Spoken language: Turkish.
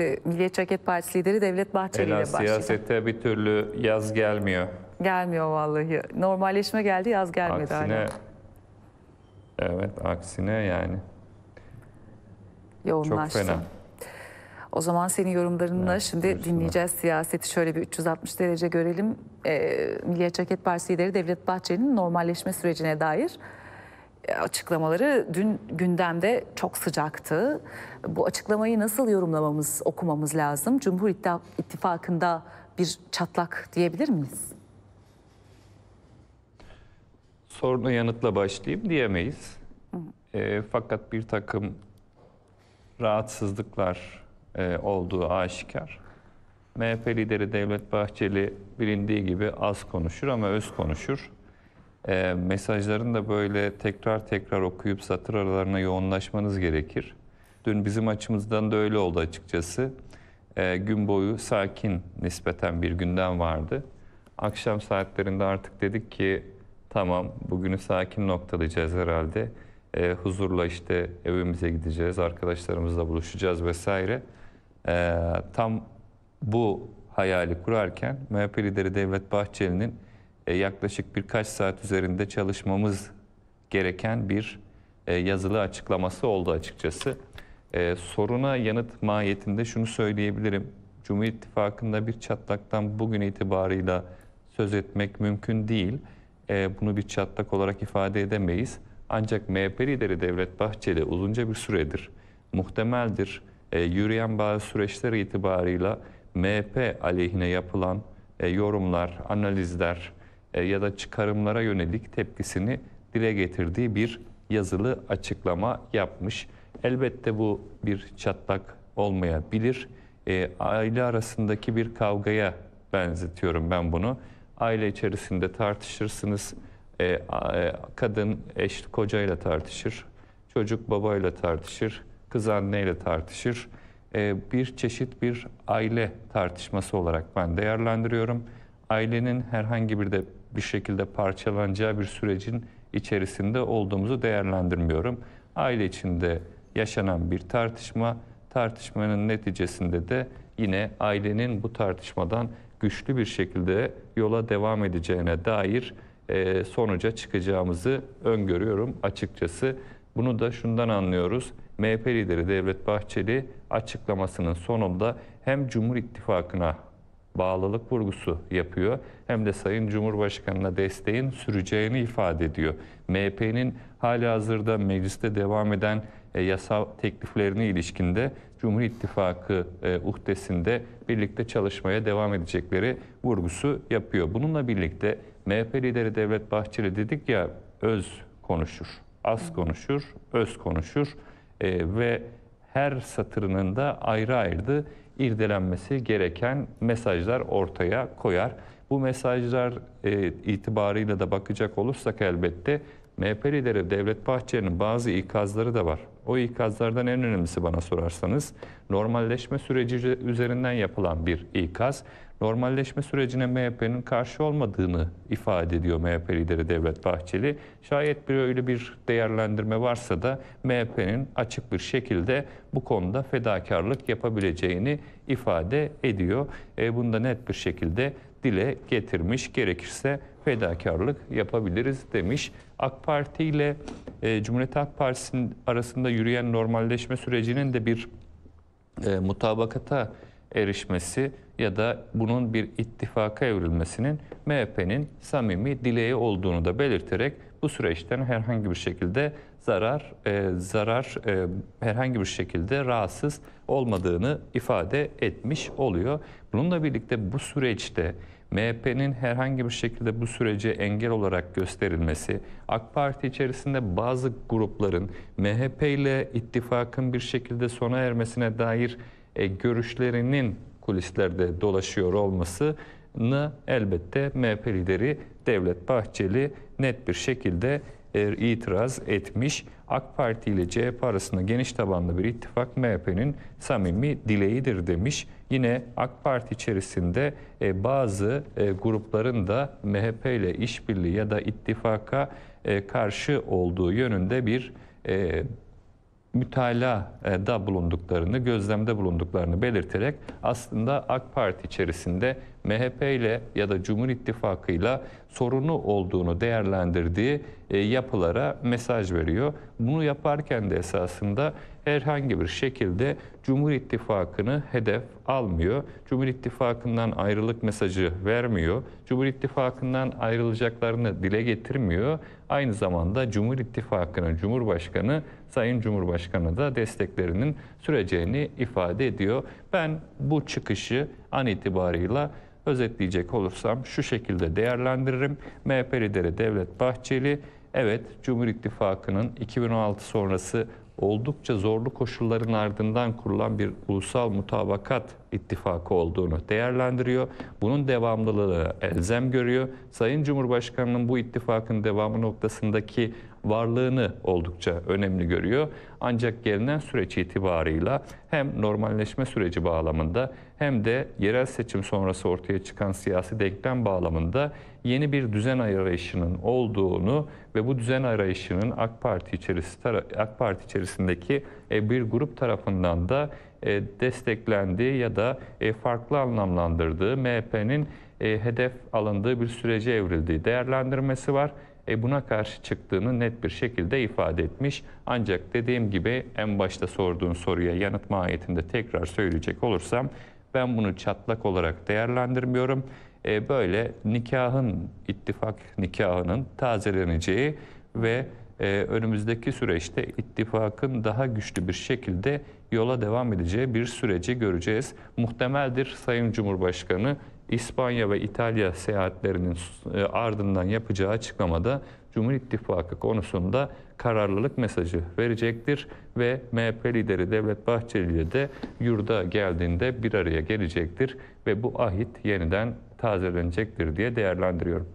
Ee, Milliyetçi Hareket Partisi lideri Devlet Bahçeli ile başlayacak. siyasette bir türlü yaz gelmiyor. Gelmiyor vallahi. Normalleşme geldi yaz gelmedi aksine, hala. Evet aksine yani. Yoğunlaştı. Çok fena. O zaman senin yorumlarınla evet, şimdi görüşürüz. dinleyeceğiz siyaseti şöyle bir 360 derece görelim. E, ee, Milliyetçi Hareket Partisi lideri Devlet Bahçeli'nin normalleşme sürecine dair açıklamaları dün gündemde çok sıcaktı. Bu açıklamayı nasıl yorumlamamız, okumamız lazım? Cumhur İttifakı'nda bir çatlak diyebilir miyiz? Sorunu yanıtla başlayayım diyemeyiz. E, fakat bir takım rahatsızlıklar e, olduğu aşikar. MHP lideri Devlet Bahçeli bilindiği gibi az konuşur ama öz konuşur. E, ee, mesajların da böyle tekrar tekrar okuyup satır aralarına yoğunlaşmanız gerekir. Dün bizim açımızdan da öyle oldu açıkçası. E, gün boyu sakin nispeten bir gündem vardı. Akşam saatlerinde artık dedik ki tamam bugünü sakin noktalayacağız herhalde. E, huzurla işte evimize gideceğiz, arkadaşlarımızla buluşacağız vesaire. E, tam bu hayali kurarken MHP lideri Devlet Bahçeli'nin e, yaklaşık birkaç saat üzerinde çalışmamız gereken bir e, yazılı açıklaması oldu açıkçası. E, soruna yanıt mahiyetinde şunu söyleyebilirim. Cumhur İttifakı'nda bir çatlaktan bugün itibarıyla söz etmek mümkün değil. Bunu bir çatlak olarak ifade edemeyiz. Ancak MHP lideri Devlet Bahçeli uzunca bir süredir muhtemeldir yürüyen bazı süreçler itibarıyla MHP aleyhine yapılan yorumlar, analizler, e, ya da çıkarımlara yönelik tepkisini dile getirdiği bir yazılı açıklama yapmış. Elbette bu bir çatlak olmayabilir. E, aile arasındaki bir kavgaya benzetiyorum ben bunu. Aile içerisinde tartışırsınız. E, e kadın eş kocayla tartışır. Çocuk babayla tartışır. Kız anneyle tartışır. E, bir çeşit bir aile tartışması olarak ben değerlendiriyorum. Ailenin herhangi bir de bir şekilde parçalanacağı bir sürecin içerisinde olduğumuzu değerlendirmiyorum. Aile içinde yaşanan bir tartışma, tartışmanın neticesinde de yine ailenin bu tartışmadan güçlü bir şekilde yola devam edeceğine dair e, sonuca çıkacağımızı öngörüyorum açıkçası. Bunu da şundan anlıyoruz. MHP lideri Devlet Bahçeli açıklamasının sonunda hem Cumhur İttifakı'na bağlılık vurgusu yapıyor. Hem de Sayın Cumhurbaşkanı'na desteğin süreceğini ifade ediyor. MHP'nin hali hazırda mecliste devam eden e, yasa tekliflerine ilişkinde Cumhur İttifakı e, uhdesinde birlikte çalışmaya devam edecekleri vurgusu yapıyor. Bununla birlikte MHP lideri Devlet Bahçeli dedik ya öz konuşur, az konuşur, öz konuşur e, ve her satırının da ayrı ayrı irdelenmesi gereken mesajlar ortaya koyar. Bu mesajlar e, itibarıyla da bakacak olursak elbette MHP lideri Devlet Bahçeli'nin bazı ikazları da var. O ikazlardan en önemlisi bana sorarsanız normalleşme süreci üzerinden yapılan bir ikaz normalleşme sürecine MHP'nin karşı olmadığını ifade ediyor MHP lideri Devlet Bahçeli. Şayet bir öyle bir değerlendirme varsa da MHP'nin açık bir şekilde bu konuda fedakarlık yapabileceğini ifade ediyor. E, bunu net bir şekilde dile getirmiş. Gerekirse fedakarlık yapabiliriz demiş. AK Parti ile e, Cumhuriyet Halk Partisi'nin arasında yürüyen normalleşme sürecinin de bir e, mutabakata erişmesi ya da bunun bir ittifaka evrilmesinin MHP'nin samimi dileği olduğunu da belirterek bu süreçten herhangi bir şekilde zarar e, zarar e, herhangi bir şekilde rahatsız olmadığını ifade etmiş oluyor. Bununla birlikte bu süreçte MHP'nin herhangi bir şekilde bu sürece engel olarak gösterilmesi, AK Parti içerisinde bazı grupların MHP ile ittifakın bir şekilde sona ermesine dair e, görüşlerinin kulislerde dolaşıyor olmasını elbette MHP lideri Devlet Bahçeli net bir şekilde e, itiraz etmiş. AK Parti ile CHP arasında geniş tabanlı bir ittifak MHP'nin samimi dileğidir demiş. Yine AK Parti içerisinde e, bazı grupların da MHP ile işbirliği ya da ittifaka karşı olduğu yönünde bir mütalada e, bulunduklarını, gözlemde bulunduklarını belirterek aslında AK Parti içerisinde MHP ile ya da Cumhur ile sorunu olduğunu değerlendirdiği e, yapılara mesaj veriyor. Bunu yaparken de esasında herhangi bir şekilde Cumhur İttifakı'nı hedef almıyor. Cumhur İttifakı'ndan ayrılık mesajı vermiyor. Cumhur İttifakı'ndan ayrılacaklarını dile getirmiyor. Aynı zamanda Cumhur İttifakı'nın Cumhurbaşkanı Sayın Cumhurbaşkanı da desteklerinin süreceğini ifade ediyor. Ben bu çıkışı an itibarıyla özetleyecek olursam şu şekilde değerlendiririm. MHP lideri Devlet Bahçeli evet Cumhur İttifakı'nın 2016 sonrası oldukça zorlu koşulların ardından kurulan bir ulusal mutabakat ittifakı olduğunu değerlendiriyor. Bunun devamlılığını elzem görüyor. Sayın Cumhurbaşkanı'nın bu ittifakın devamı noktasındaki varlığını oldukça önemli görüyor. Ancak gelinen süreç itibarıyla hem normalleşme süreci bağlamında hem de yerel seçim sonrası ortaya çıkan siyasi denklem bağlamında yeni bir düzen arayışının olduğunu ve bu düzen arayışının AK Parti içerisinde AK Parti içerisindeki e, bir grup tarafından da e, desteklendi ya da e, farklı anlamlandırdığı MHP'nin hedef alındığı bir sürece evrildiği değerlendirmesi var. buna karşı çıktığını net bir şekilde ifade etmiş. Ancak dediğim gibi en başta sorduğun soruya yanıt mahiyetinde tekrar söyleyecek olursam ben bunu çatlak olarak değerlendirmiyorum. böyle nikahın, ittifak nikahının tazeleneceği ve e, önümüzdeki süreçte ittifakın daha güçlü bir şekilde yola devam edeceği bir süreci göreceğiz. Muhtemeldir Sayın Cumhurbaşkanı İspanya ve İtalya seyahatlerinin e, ardından yapacağı açıklamada Cumhur İttifakı konusunda kararlılık mesajı verecektir ve MHP lideri Devlet Bahçeli ile de yurda geldiğinde bir araya gelecektir ve bu ahit yeniden tazelenecektir diye değerlendiriyorum.